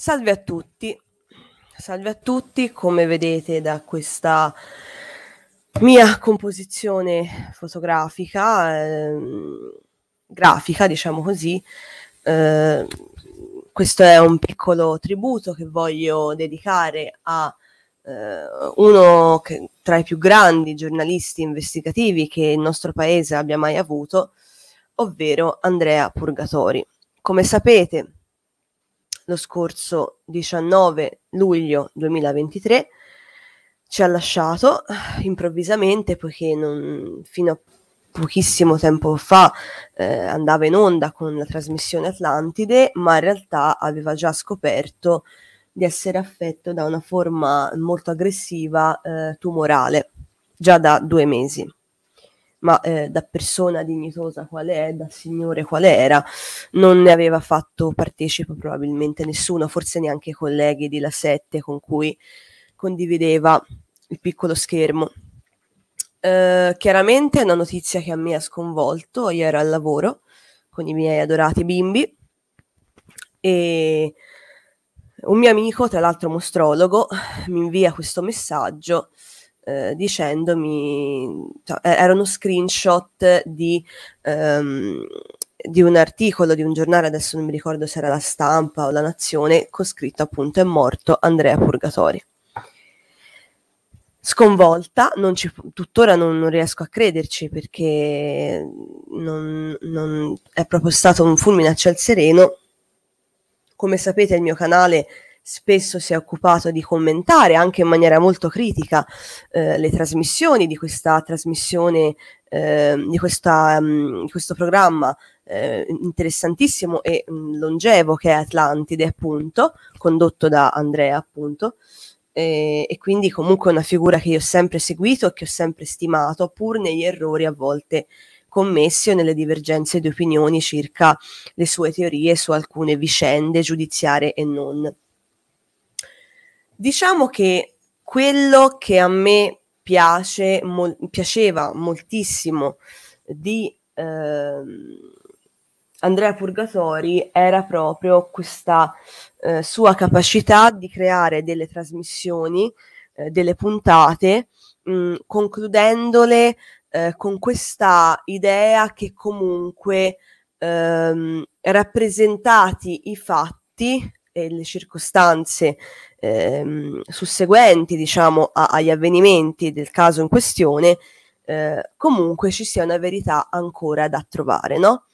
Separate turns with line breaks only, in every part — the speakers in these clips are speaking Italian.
Salve a tutti, salve a tutti, come vedete da questa mia composizione fotografica, eh, grafica diciamo così, eh, questo è un piccolo tributo che voglio dedicare a eh, uno che, tra i più grandi giornalisti investigativi che il nostro paese abbia mai avuto, ovvero Andrea Purgatori. Come sapete, lo scorso 19 luglio 2023 ci ha lasciato improvvisamente poiché non, fino a pochissimo tempo fa eh, andava in onda con la trasmissione Atlantide, ma in realtà aveva già scoperto di essere affetto da una forma molto aggressiva eh, tumorale già da due mesi ma eh, da persona dignitosa quale è, da signore quale era, non ne aveva fatto partecipo probabilmente nessuno, forse neanche i colleghi di La Sette con cui condivideva il piccolo schermo. Eh, chiaramente è una notizia che a me ha sconvolto, io ero al lavoro con i miei adorati bimbi e un mio amico, tra l'altro mostrologo, mi invia questo messaggio eh, dicendomi, cioè, era uno screenshot di, um, di, un articolo di un giornale, adesso non mi ricordo se era la stampa o la nazione, con scritto appunto è morto Andrea Purgatori. Sconvolta, non ci, tuttora non, non, riesco a crederci perché non, non è proprio stato un fulmine a ciel sereno. Come sapete il mio canale spesso si è occupato di commentare anche in maniera molto critica eh, le trasmissioni di questa trasmissione, eh, di, questa, um, questo programma eh, interessantissimo e mh, mm, longevo che è Atlantide, appunto, condotto da Andrea, appunto. E, e quindi comunque una figura che io ho sempre seguito e che ho sempre stimato, pur negli errori a volte commessi o nelle divergenze di opinioni circa le sue teorie su alcune vicende giudiziarie e non. Diciamo che quello che a me piace, mo- piaceva moltissimo di eh, Andrea Purgatori era proprio questa eh, sua capacità di creare delle trasmissioni, eh, delle puntate, mh, mm, concludendole eh, con questa idea che comunque ehm, rappresentati i fatti e le circostanze ehm, susseguenti diciamo, a, agli avvenimenti del caso in questione, eh, comunque ci sia una verità ancora da trovare. No?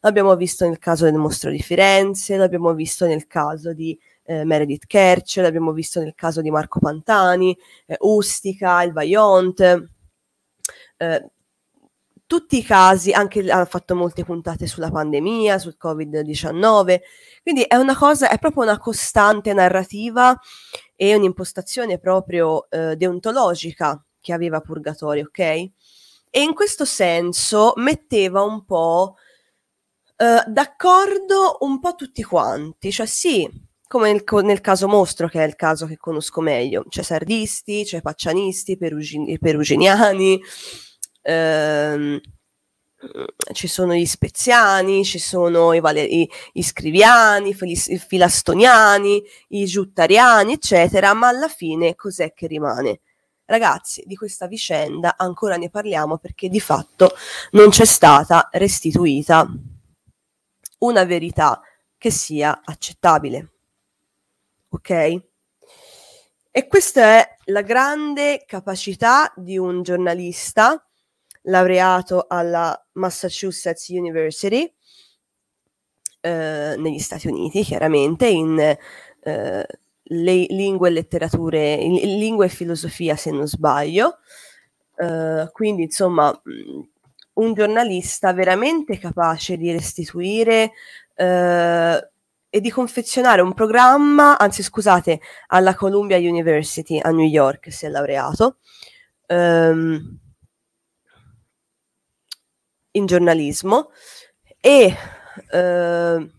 L'abbiamo visto nel caso del mostro di Firenze, l'abbiamo visto nel caso di eh, Meredith Kerch, l'abbiamo visto nel caso di Marco Pantani, eh, Ustica, il Vaillant. Eh, tutti i casi, anche ha fatto molte puntate sulla pandemia, sul Covid-19, quindi è una cosa, è proprio una costante narrativa e un'impostazione proprio eh, deontologica che aveva Purgatorio, ok? E in questo senso metteva un po' eh, d'accordo un po' tutti quanti, cioè sì, come nel, nel, caso Mostro, che è il caso che conosco meglio, c'è cioè sardisti, c'è cioè paccianisti, perugini, peruginiani, ehm, ci sono gli speziani, ci sono i, vale- i, i scriviani, i filastoniani, i giuttariani, eccetera, ma alla fine cos'è che rimane? Ragazzi, di questa vicenda ancora ne parliamo perché di fatto non c'è stata restituita una verità che sia accettabile. Ok? E questa è la grande capacità di un giornalista laureato alla Massachusetts University eh, negli Stati Uniti, chiaramente, in eh, le, lingue e letterature, in, lingua e filosofia se non sbaglio. Eh, quindi, insomma, mm, un giornalista veramente capace di restituire eh, e di confezionare un programma, anzi scusate, alla Columbia University a New York si è laureato. Um, in giornalismo e eh,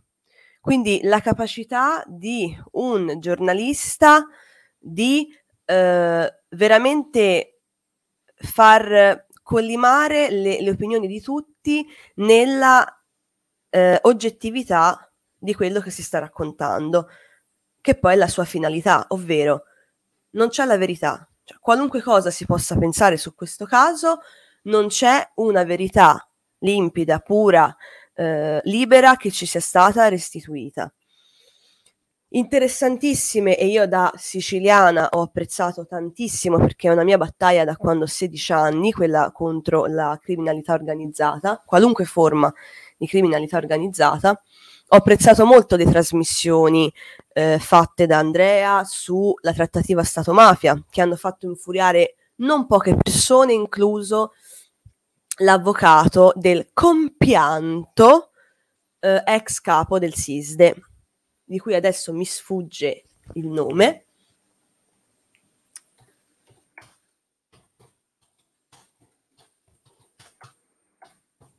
quindi la capacità di un giornalista di eh, veramente far collimare le, le, opinioni di tutti nella eh, oggettività di quello che si sta raccontando, che poi è la sua finalità, ovvero non c'è la verità. Cioè, qualunque cosa si possa pensare su questo caso, non c'è una verità limpida, pura, eh, libera che ci sia stata restituita. Interessantissime e io da siciliana ho apprezzato tantissimo perché è una mia battaglia da quando ho 16 anni, quella contro la criminalità organizzata, qualunque forma di criminalità organizzata. Ho apprezzato molto le trasmissioni eh, fatte da Andrea sulla trattativa Stato-mafia, che hanno fatto infuriare non poche persone, incluso l'avvocato del compianto eh, ex capo del SISDE, di cui adesso mi sfugge il nome.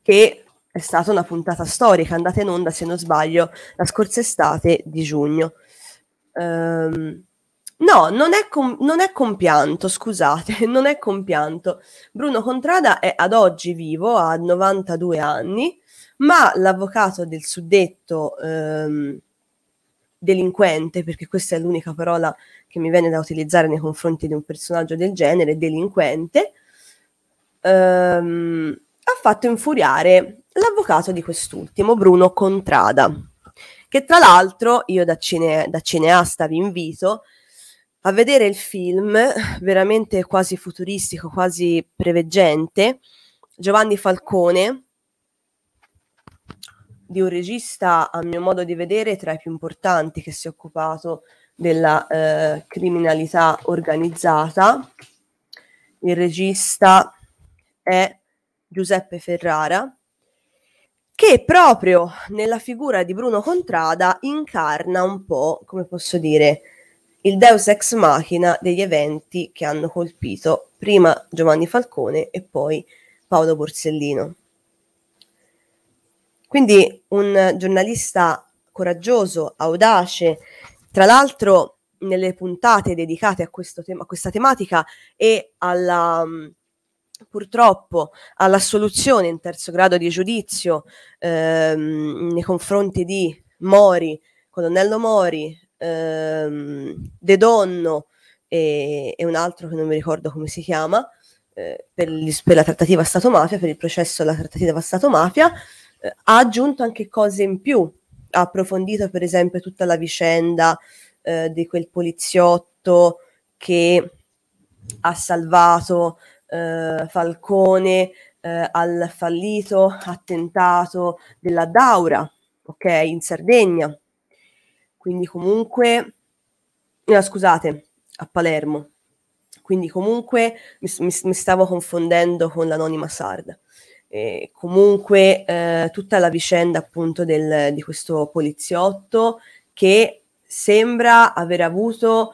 che è stata una puntata storica, andata in onda se non sbaglio la scorsa estate di giugno. Um, No, non è, com- non è compianto, scusate, non è compianto. Bruno Contrada è ad oggi vivo, ha 92 anni, ma l'avvocato del suddetto ehm, delinquente, perché questa è l'unica parola che mi viene da utilizzare nei confronti di un personaggio del genere, delinquente, ehm, ha fatto infuriare l'avvocato di quest'ultimo, Bruno Contrada, che tra l'altro io da, cine- da cineasta vi invito a vedere il film, veramente quasi futuristico, quasi preveggente, Giovanni Falcone, di un regista, a mio modo di vedere, tra i più importanti che si è occupato della eh, criminalità organizzata. Il regista è Giuseppe Ferrara, che proprio nella figura di Bruno Contrada incarna un po', come posso dire, il deus ex machina degli eventi che hanno colpito prima Giovanni Falcone e poi Paolo Borsellino. Quindi un giornalista coraggioso, audace, tra l'altro nelle puntate dedicate a, tema, a questa tematica e alla, mm, purtroppo all'assoluzione in terzo grado di giudizio ehm, nei confronti di Mori, colonnello Mori, ehm, De Donno e, e, un altro che non mi ricordo come si chiama, eh, per, gli, per, la trattativa Stato-mafia, per il processo alla trattativa Stato-mafia, eh, ha aggiunto anche cose in più, ha approfondito per esempio tutta la vicenda eh, di quel poliziotto che ha salvato eh, Falcone eh, al fallito attentato della Daura, ok, in Sardegna quindi comunque... No, scusate, a Palermo. Quindi comunque mi, mi, mi stavo confondendo con l'anonima sarda. E comunque eh, tutta la vicenda appunto del, di questo poliziotto che sembra aver avuto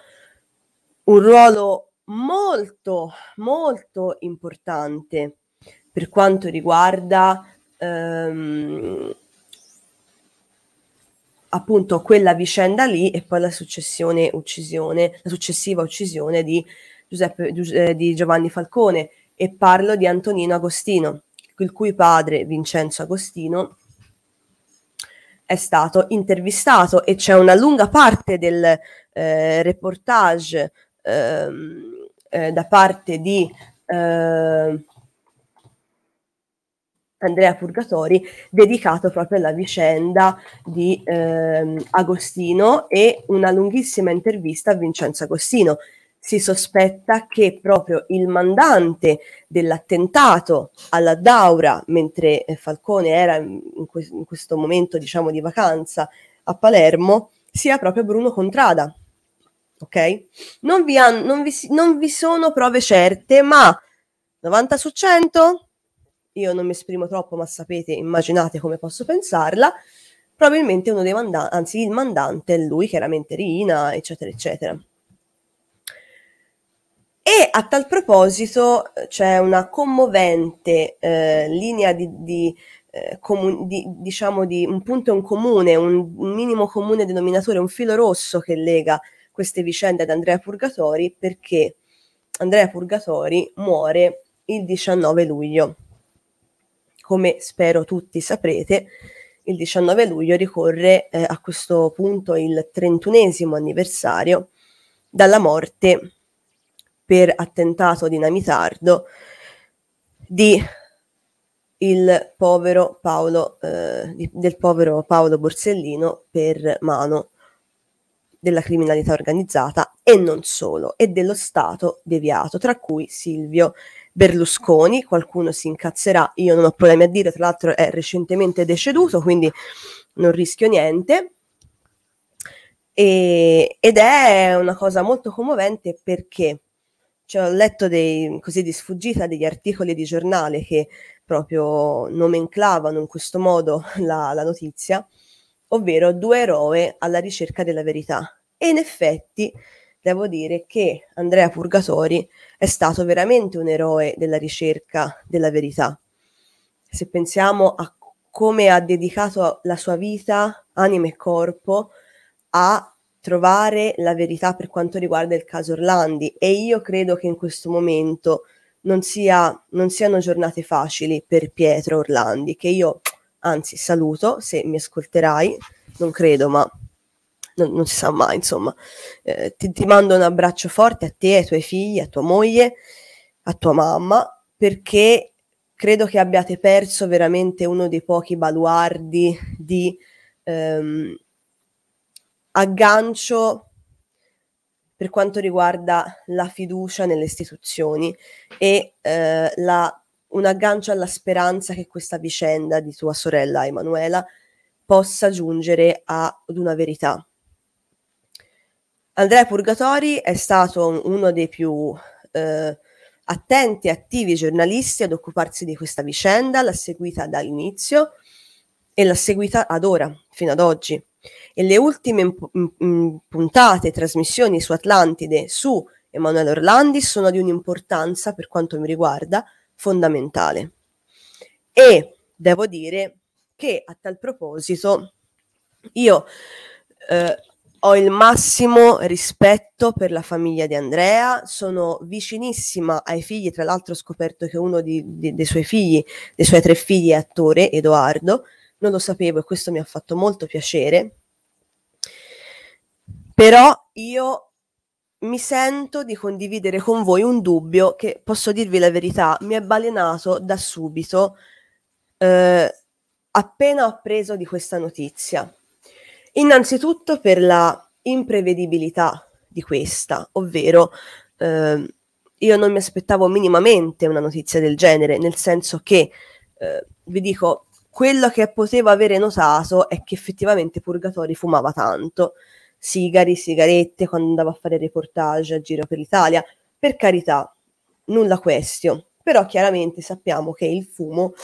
un ruolo molto molto importante per quanto riguarda ehm, appunto quella vicenda lì e poi la successione uccisione, la successiva uccisione di, Giuseppe, eh, di Giovanni Falcone e parlo di Antonino Agostino, il cui padre Vincenzo Agostino è stato intervistato e c'è una lunga parte del eh, reportage eh, eh, da parte di eh, Andrea Purgatori, dedicato proprio alla vicenda di ehm, Agostino e una lunghissima intervista a Vincenzo Agostino. Si sospetta che proprio il mandante dell'attentato alla Daura, mentre eh, Falcone era in, que- in questo momento diciamo di vacanza a Palermo, sia proprio Bruno Contrada. Ok? Non vi, han- non vi, non vi sono prove certe, ma 90 su 100? io non mi esprimo troppo, ma sapete, immaginate come posso pensarla, probabilmente uno dei mandanti, anzi il mandante è lui, chiaramente Rina, eccetera, eccetera. E a tal proposito eh, c'è una commovente eh, linea di, di, eh, comun- di, diciamo di un punto in comune, un, un minimo comune denominatore, un filo rosso che lega queste vicende ad Andrea Purgatori perché Andrea Purgatori muore il 19 luglio come spero tutti saprete, il 19 luglio ricorre eh, a questo punto il 31 anniversario dalla morte per attentato dinamitardo di il povero Paolo, eh, di, del povero Paolo Borsellino per mano della criminalità organizzata e non solo, e dello Stato deviato, tra cui Silvio Berlusconi, qualcuno si incazzerà, io non ho problemi a dire, tra l'altro è recentemente deceduto, quindi non rischio niente. E, ed è una cosa molto commovente perché cioè, ho letto dei, così di sfuggita degli articoli di giornale che proprio nomenclavano in questo modo la, la notizia, ovvero due eroe alla ricerca della verità. E in effetti devo dire che Andrea Purgatori è stato veramente un eroe della ricerca della verità. Se pensiamo a come ha dedicato la sua vita, anima e corpo, a trovare la verità per quanto riguarda il caso Orlandi e io credo che in questo momento non, sia, non siano giornate facili per Pietro Orlandi, che io anzi saluto se mi ascolterai, non credo, ma non, non si sa mai, insomma. Eh, ti, ti mando un abbraccio forte a te, ai tuoi figli, a tua moglie, a tua mamma, perché credo che abbiate perso veramente uno dei pochi baluardi di ehm, aggancio per quanto riguarda la fiducia nelle istituzioni e eh, la un aggancio alla speranza che questa vicenda di tua sorella Emanuela possa giungere ad una verità. Andrea Purgatori è stato uno dei più eh, attenti e attivi giornalisti ad occuparsi di questa vicenda, l'ha seguita dall'inizio e l'ha seguita ad ora, fino ad oggi. E le ultime mp- mp- puntate, trasmissioni su Atlantide, su Emanuele Orlandi, sono di un'importanza, per quanto mi riguarda, fondamentale. E devo dire che a tal proposito io eh, ho il massimo rispetto per la famiglia di Andrea, sono vicinissima ai figli, tra l'altro ho scoperto che uno di, di, dei suoi figli, dei suoi tre figli è attore, Edoardo, non lo sapevo e questo mi ha fatto molto piacere, però io mi sento di condividere con voi un dubbio che, posso dirvi la verità, mi è balenato da subito eh, appena ho appreso di questa notizia Innanzitutto per la imprevedibilità di questa, ovvero eh, io non mi aspettavo minimamente una notizia del genere, nel senso che eh, vi dico, quello che potevo avere notato è che effettivamente Purgatori fumava tanto, sigari, sigarette, quando andava a fare reportage a giro per l'Italia, per carità, nulla question, però chiaramente sappiamo che il fumo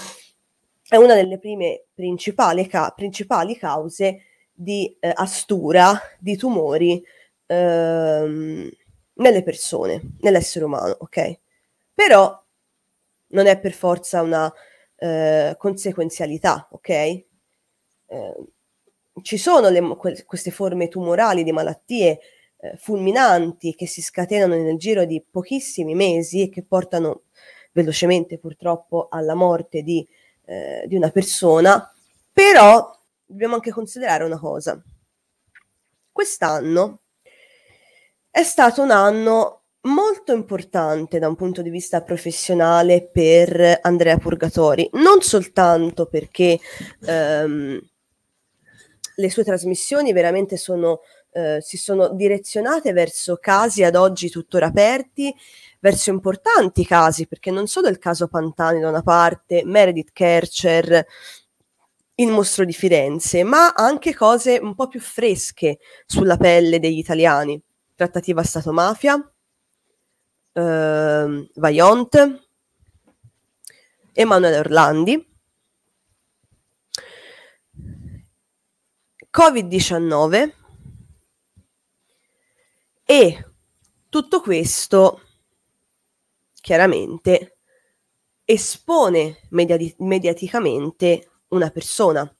è una delle prime principali, ca- principali cause di eh, astura, di tumori ehm, nelle persone, nell'essere umano, ok? Però non è per forza una eh, conseguenzialità, ok? Eh, ci sono le, que- queste forme tumorali di malattie eh, fulminanti che si scatenano nel giro di pochissimi mesi e che portano velocemente purtroppo alla morte di, eh, di una persona, però dobbiamo anche considerare una cosa. Quest'anno è stato un anno molto importante da un punto di vista professionale per Andrea Purgatori, non soltanto perché ehm, le sue trasmissioni veramente sono, eh, si sono direzionate verso casi ad oggi tuttora aperti, verso importanti casi, perché non solo il caso Pantani da una parte, Meredith Kercher, il mostro di Firenze, ma anche cose un po' più fresche sulla pelle degli italiani. Trattativa Stato-Mafia, eh, Vaillant, Emanuele Orlandi. Covid-19 e tutto questo chiaramente espone mediati- mediaticamente una persona,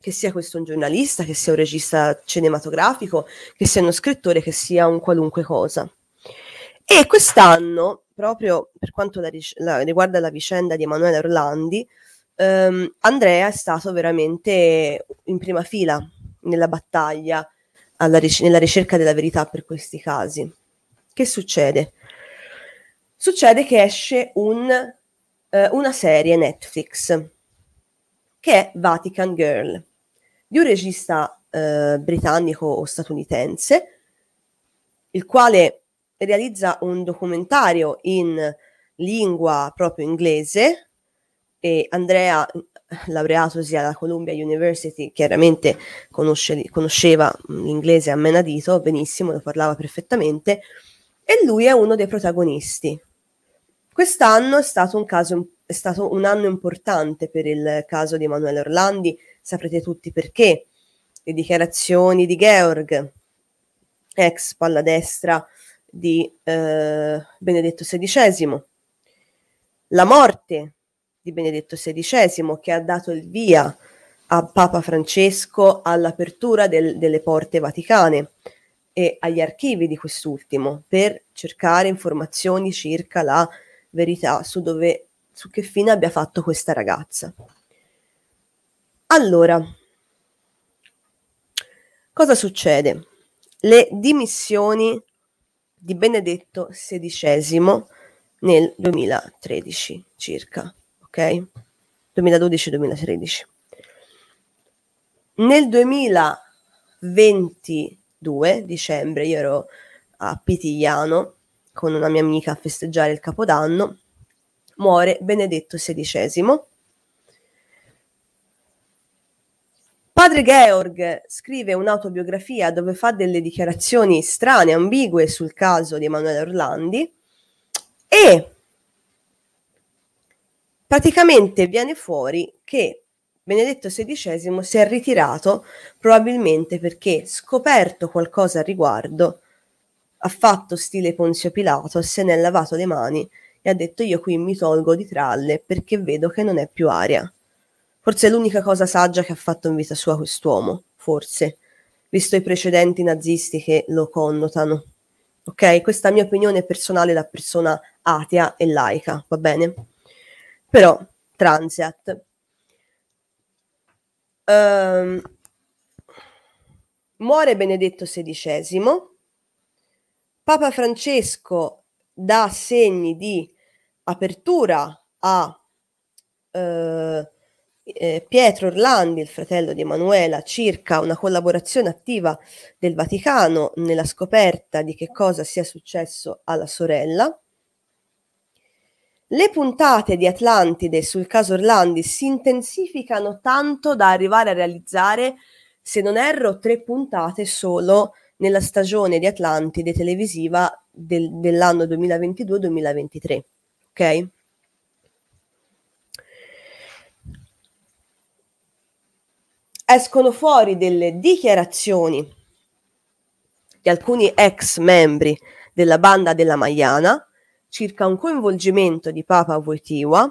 che sia questo un giornalista, che sia un regista cinematografico, che sia uno scrittore, che sia un qualunque cosa. E quest'anno, proprio per quanto la, la, riguarda la vicenda di Emanuele Orlandi, ehm, Andrea è stato veramente in prima fila nella battaglia, ric- nella ricerca della verità per questi casi. Che succede? Succede che esce un, eh, una serie Netflix che è Vatican Girl, di un regista eh, britannico o statunitense, il quale realizza un documentario in lingua proprio inglese e Andrea, eh, laureatosi alla Columbia University, chiaramente conosce, conosceva mm, l'inglese a menadito, benissimo, lo parlava perfettamente, e lui è uno dei protagonisti. Quest'anno è stato un caso è stato un anno importante per il caso di Emanuele Orlandi, saprete tutti perché. Le dichiarazioni di Georg, ex palla destra di eh, Benedetto XVI, la morte di Benedetto XVI che ha dato il via a Papa Francesco all'apertura del, delle porte vaticane e agli archivi di quest'ultimo per cercare informazioni circa la verità su dove su che fine abbia fatto questa ragazza. Allora, cosa succede? Le dimissioni di Benedetto XVI nel 2013 circa, ok? 2012-2013. Nel 2022, dicembre, io ero a Pitigliano con una mia amica a festeggiare il Capodanno muore Benedetto XVI. Padre Georg scrive un'autobiografia dove fa delle dichiarazioni strane, ambigue sul caso di Emanuele Orlandi e praticamente viene fuori che Benedetto XVI si è ritirato probabilmente perché scoperto qualcosa al riguardo ha fatto stile Ponzio Pilato, se ne è lavato le mani e ha detto io qui mi tolgo di tralle perché vedo che non è più aria. Forse è l'unica cosa saggia che ha fatto in vita sua quest'uomo, forse, visto i precedenti nazisti che lo connotano. Ok, questa è la mia opinione personale da persona atea e laica, va bene? Però, Transiat. Um, ehm, muore Benedetto XVI, Papa Francesco dà segni di apertura a eh, eh, Pietro Orlandi, il fratello di Emanuela, circa una collaborazione attiva del Vaticano nella scoperta di che cosa sia successo alla sorella. Le puntate di Atlantide sul caso Orlandi si intensificano tanto da arrivare a realizzare, se non erro, tre puntate solo nella stagione di Atlantide televisiva del, dell'anno 2022-2023 ok? Escono fuori delle dichiarazioni di alcuni ex membri della banda della Maiana circa un coinvolgimento di Papa Wojtyła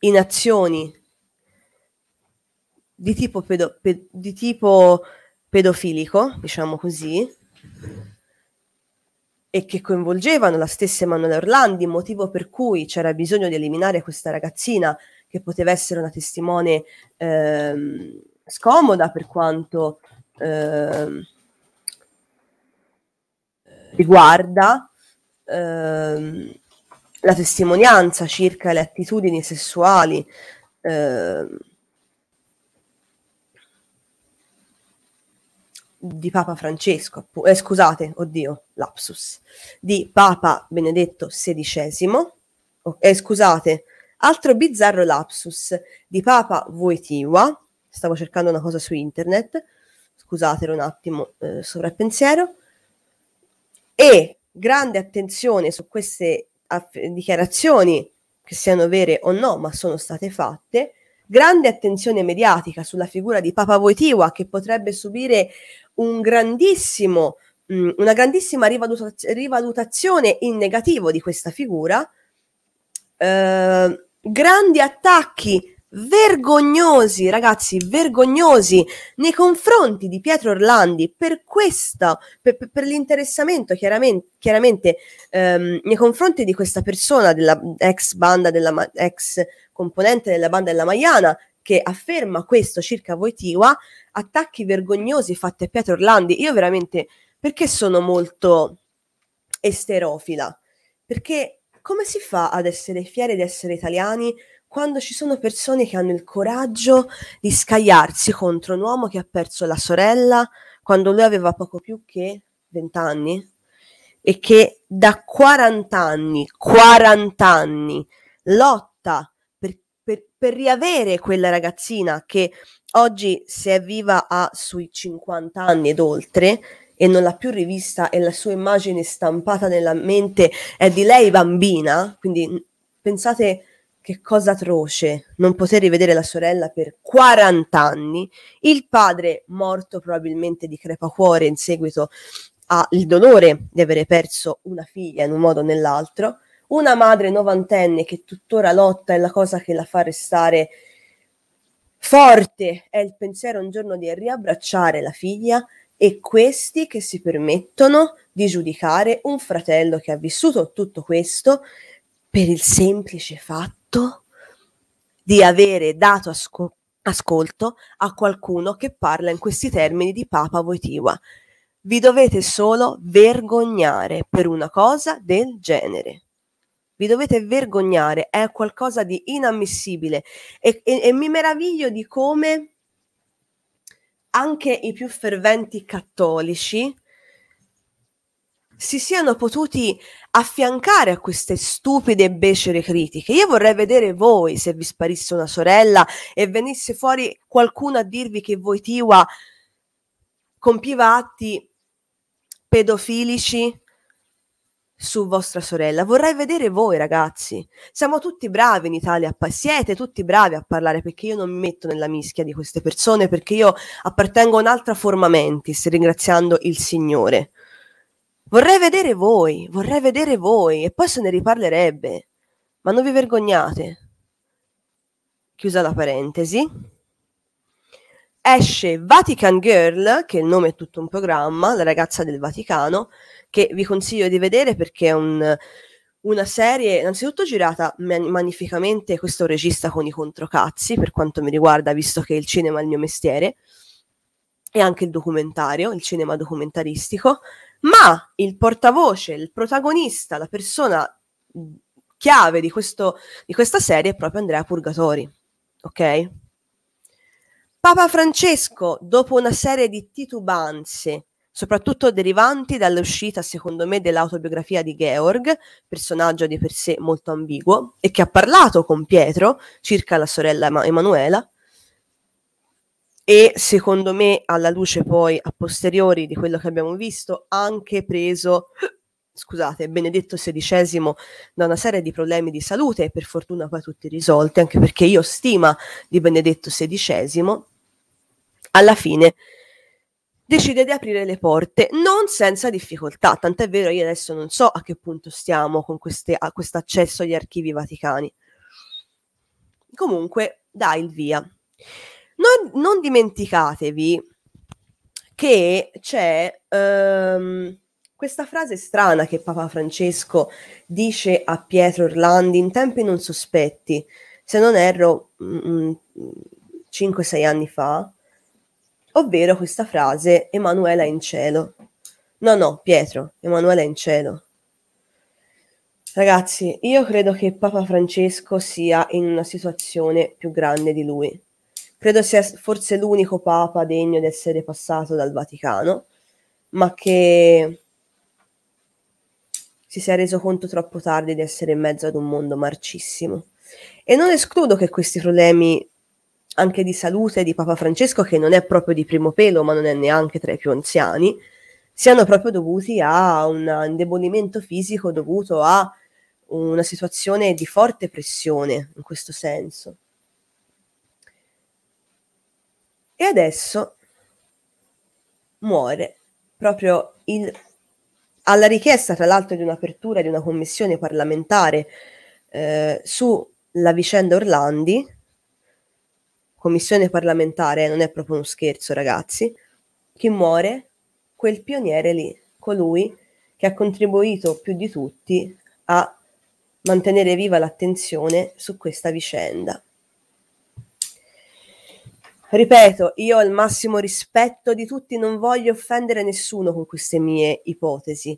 in azioni di tipo, pedo, pe, di tipo pedofilico, diciamo così, e che coinvolgevano la stessa Emanuela Orlandi, motivo per cui c'era bisogno di eliminare questa ragazzina che poteva essere una testimone ehm, scomoda per quanto ehm, riguarda ehm, la testimonianza circa le attitudini sessuali ehm, di Papa Francesco, eh, scusate, oddio, lapsus, di Papa Benedetto XVI, oh, eh, scusate, altro bizzarro lapsus di Papa Voitiva, stavo cercando una cosa su internet, scusatelo un attimo, eh, sovrappensiero, e grande attenzione su queste aff- dichiarazioni, che siano vere o no, ma sono state fatte, grande attenzione mediatica sulla figura di Papa Voitiva che potrebbe subire un grandissimo, mh, mm, una grandissima rivalutaz- rivalutazione in negativo di questa figura, eh, grandi attacchi vergognosi, ragazzi, vergognosi nei confronti di Pietro Orlandi per questa, per, per l'interessamento chiaramente, chiaramente ehm, nei confronti di questa persona, della ex banda, della ex componente della banda della Maiana, che afferma questo circa Voitiva, attacchi vergognosi fatti a Pietro Orlandi. Io veramente, perché sono molto esterofila? Perché come si fa ad essere fieri di essere italiani quando ci sono persone che hanno il coraggio di scagliarsi contro un uomo che ha perso la sorella quando lui aveva poco più che 20 anni e che da 40 anni, 40 anni, lotta per riavere quella ragazzina che oggi se è viva ha sui 50 anni ed oltre e non l'ha più rivista e la sua immagine stampata nella mente è di lei bambina, quindi pensate che cosa atroce non poter rivedere la sorella per 40 anni, il padre morto probabilmente di crepacuore in seguito al dolore di avere perso una figlia in un modo o nell'altro, una madre novantenne che tuttora lotta e la cosa che la fa restare forte, è il pensiero un giorno di riabbracciare la figlia e questi che si permettono di giudicare un fratello che ha vissuto tutto questo per il semplice fatto di avere dato asco- ascolto a qualcuno che parla in questi termini di Papa Voitiva. Vi dovete solo vergognare per una cosa del genere vi dovete vergognare, è qualcosa di inammissibile e, e, e mi meraviglio di come anche i più ferventi cattolici si siano potuti affiancare a queste stupide e becere critiche. Io vorrei vedere voi se vi sparisse una sorella e venisse fuori qualcuno a dirvi che voi Tiwa compiva atti pedofilici su vostra sorella. Vorrei vedere voi, ragazzi. Siamo tutti bravi in Italia, siete tutti bravi a parlare perché io non mi metto nella mischia di queste persone perché io appartengo a un'altra forma mentis, ringraziando il Signore. Vorrei vedere voi, vorrei vedere voi e poi se ne riparlerebbe. Ma non vi vergognate. Chiusa la parentesi esce Vatican Girl, che il nome è tutto un programma, la ragazza del Vaticano, che vi consiglio di vedere perché è un, una serie innanzitutto girata man- magnificamente questo regista con i controcazzi per quanto mi riguarda visto che il cinema è il mio mestiere e anche il documentario, il cinema documentaristico, ma il portavoce, il protagonista, la persona chiave di, questo, di questa serie è proprio Andrea Purgatori, ok? Papa Francesco, dopo una serie di titubanze, soprattutto derivanti dall'uscita, secondo me, dell'autobiografia di Georg, personaggio di per sé molto ambiguo, e che ha parlato con Pietro circa la sorella Emanuela, e secondo me, alla luce poi a posteriori di quello che abbiamo visto, anche preso scusate, Benedetto XVI da una serie di problemi di salute, per fortuna poi tutti risolti, anche perché io stima di Benedetto XVI, alla fine decide di aprire le porte, non senza difficoltà, tant'è vero io adesso non so a che punto stiamo con questo accesso agli archivi vaticani. Comunque, dà il via. Non, non dimenticatevi che c'è ehm, questa frase strana che Papa Francesco dice a Pietro Orlandi in tempi non sospetti, se non erro 5-6 mm, mm, anni fa, ovvero questa frase Emanuela in cielo. No, no, Pietro, Emanuela in cielo. Ragazzi, io credo che Papa Francesco sia in una situazione più grande di lui. Credo sia forse l'unico Papa degno di essere passato dal Vaticano, ma che si sia reso conto troppo tardi di essere in mezzo ad un mondo marcissimo. E non escludo che questi problemi anche di salute di Papa Francesco, che non è proprio di primo pelo, ma non è neanche tra i più anziani, siano proprio dovuti a un indebolimento fisico dovuto a una situazione di forte pressione in questo senso. E adesso muore proprio il, alla richiesta, tra l'altro, di un'apertura di una commissione parlamentare eh, sulla vicenda Orlandi, commissione parlamentare, non è proprio uno scherzo ragazzi, che muore? Quel pioniere lì, colui che ha contribuito più di tutti a mantenere viva l'attenzione su questa vicenda. Ripeto, io ho il massimo rispetto di tutti, non voglio offendere nessuno con queste mie ipotesi.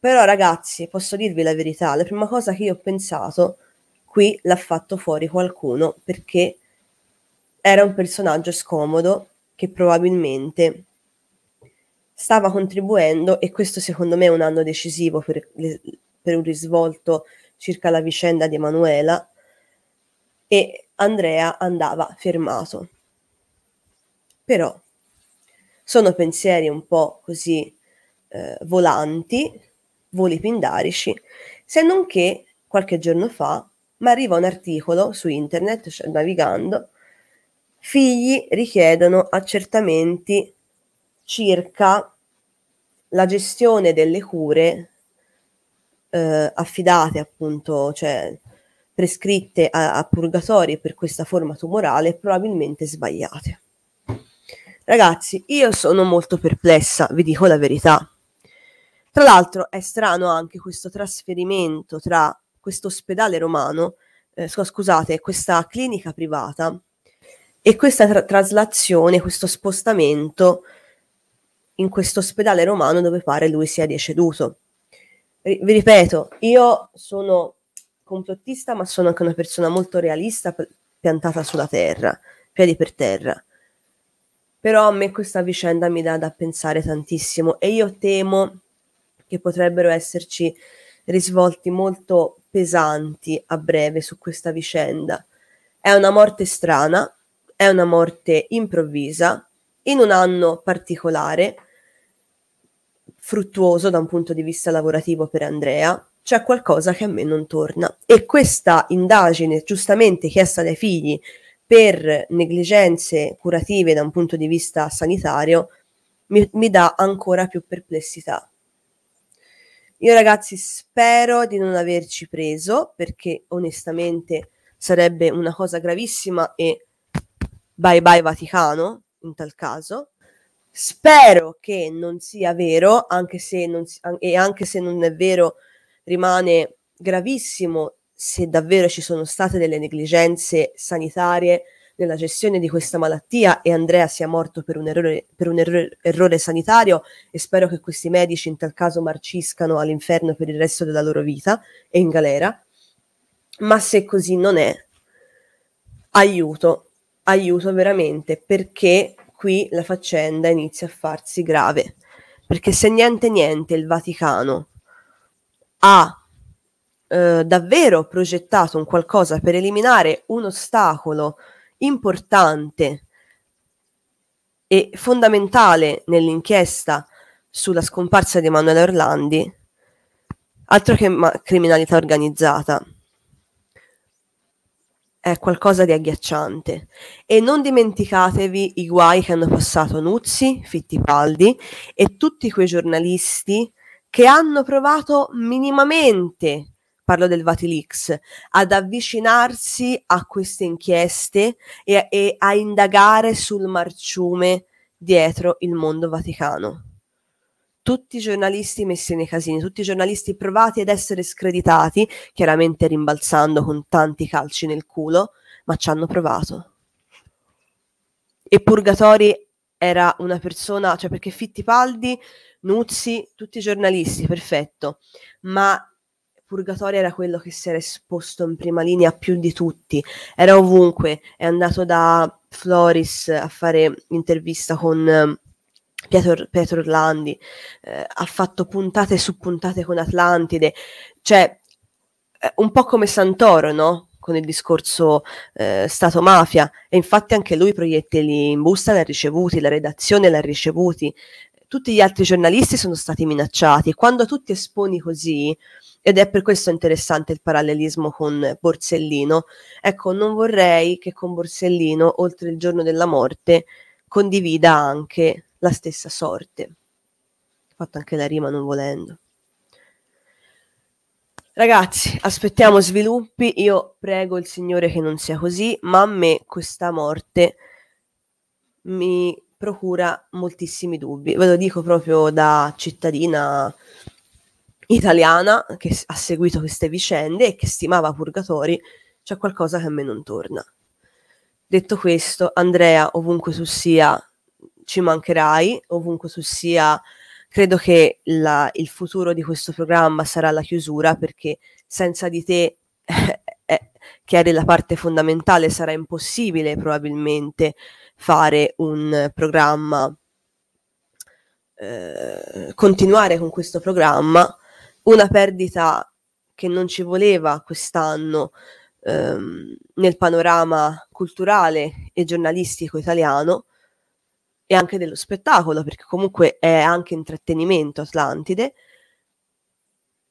Però ragazzi, posso dirvi la verità, la prima cosa che io ho pensato, qui l'ha fatto fuori qualcuno perché era un personaggio scomodo che probabilmente stava contribuendo, e questo secondo me è un anno decisivo per, per un risvolto circa la vicenda di Emanuela, e Andrea andava fermato. Però sono pensieri un po' così eh, volanti, voli pindarici, se non che qualche giorno fa mi arriva un articolo su internet, cioè navigando, figli richiedono accertamenti circa la gestione delle cure eh, affidate appunto, cioè prescritte a, a purgatori per questa forma tumorale probabilmente sbagliate. Ragazzi, io sono molto perplessa, vi dico la verità. Tra l'altro è strano anche questo trasferimento tra questo ospedale romano, eh, scusate, questa clinica privata e questa tra- traslazione, questo spostamento in questo ospedale romano dove pare lui sia deceduto. R- vi ripeto, io sono complottista, ma sono anche una persona molto realista, p- piantata sulla terra, piedi per terra. Però a me questa vicenda mi dà da pensare tantissimo e io temo che potrebbero esserci risvolti molto pesanti a breve su questa vicenda. È una morte strana, è una morte improvvisa, in un anno particolare, fruttuoso da un punto di vista lavorativo per Andrea, c'è qualcosa che a me non torna. E questa indagine, giustamente chiesta dai figli per negligenze curative da un punto di vista sanitario, mi, mi dà ancora più perplessità. Io ragazzi spero di non averci preso perché onestamente sarebbe una cosa gravissima e bye bye Vaticano in tal caso. Spero che non sia vero, anche se non, e anche se non è vero rimane gravissimo se davvero ci sono state delle negligenze sanitarie nella gestione di questa malattia e Andrea sia morto per un, errore, per un errore, errore, sanitario e spero che questi medici in tal caso marciscano all'inferno per il resto della loro vita e in galera. Ma se così non è, aiuto, aiuto veramente perché qui la faccenda inizia a farsi grave. Perché se niente niente il Vaticano ha eh, davvero progettato un qualcosa per eliminare un ostacolo importante e fondamentale nell'inchiesta sulla scomparsa di Emanuele Orlandi, altro che ma- criminalità organizzata, è qualcosa di agghiacciante. E non dimenticatevi i guai che hanno passato Nuzzi, Fittipaldi e tutti quei giornalisti che hanno provato minimamente, parlo del Vatilix, ad avvicinarsi a queste inchieste e, e a indagare sul marciume dietro il mondo vaticano tutti i giornalisti messi nei casini, tutti i giornalisti provati ad essere screditati, chiaramente rimbalzando con tanti calci nel culo, ma ci hanno provato. E Purgatori era una persona, cioè perché Fittipaldi, Nuzzi, tutti i giornalisti, perfetto, ma Purgatori era quello che si era esposto in prima linea più di tutti, era ovunque, è andato da Floris a fare intervista con Pietro, Pietro Orlandi, eh, ha fatto puntate su puntate con Atlantide, cioè eh, un po' come Santoro, no? Con il discorso eh, Stato-mafia, e infatti anche lui proiettili in busta l'ha ricevuti, la redazione l'ha ricevuti, tutti gli altri giornalisti sono stati minacciati. Quando tu ti esponi così, ed è per questo interessante il parallelismo con Borsellino, ecco, non vorrei che con Borsellino, oltre il giorno della morte, condivida anche la stessa sorte. Fatto anche la rima non volendo. Ragazzi, aspettiamo sviluppi. Io prego il Signore che non sia così, ma a me questa morte mi procura moltissimi dubbi. Ve lo dico proprio da cittadina italiana che ha seguito queste vicende e che stimava Purgatori, c'è qualcosa che a me non torna. Detto questo, Andrea, ovunque tu sia, ci mancherai, ovunque tu sia, credo che la, il futuro di questo programma sarà la chiusura perché senza di te, eh, che eri la parte fondamentale, sarà impossibile probabilmente fare un programma, eh, continuare con questo programma, una perdita che non ci voleva quest'anno ehm, nel panorama culturale e giornalistico italiano e anche dello spettacolo, perché comunque è anche intrattenimento Atlantide.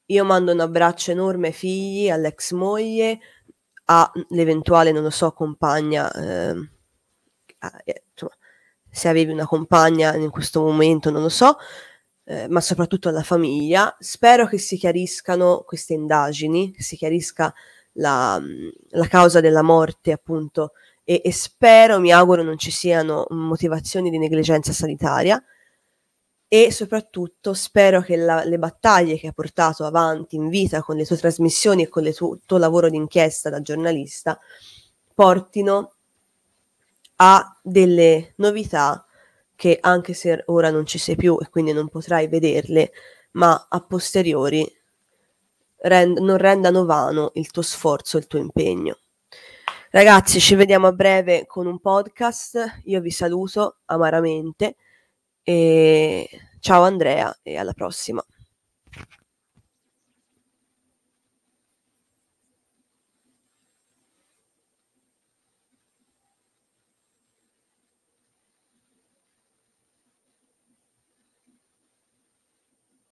Io mando un abbraccio enorme ai figli, all'ex moglie, all'eventuale, non lo so, compagna. Ehm, eh, insomma, se avevi una compagna in questo momento, non lo so, eh, ma soprattutto alla famiglia. Spero che si chiariscano queste indagini, che si chiarisca la, mm, la causa della morte, appunto, e, e spero, mi auguro, non ci siano motivazioni di negligenza sanitaria e soprattutto spero che la, le battaglie che ha portato avanti in vita con le tue trasmissioni e con il tuo lavoro d'inchiesta da giornalista portino a delle novità che anche se ora non ci sei più e quindi non potrai vederle, ma a posteriori rend- non rendano vano il tuo sforzo, il tuo impegno. Ragazzi, ci vediamo a breve con un podcast. Io vi saluto amaramente. E ciao Andrea e alla prossima.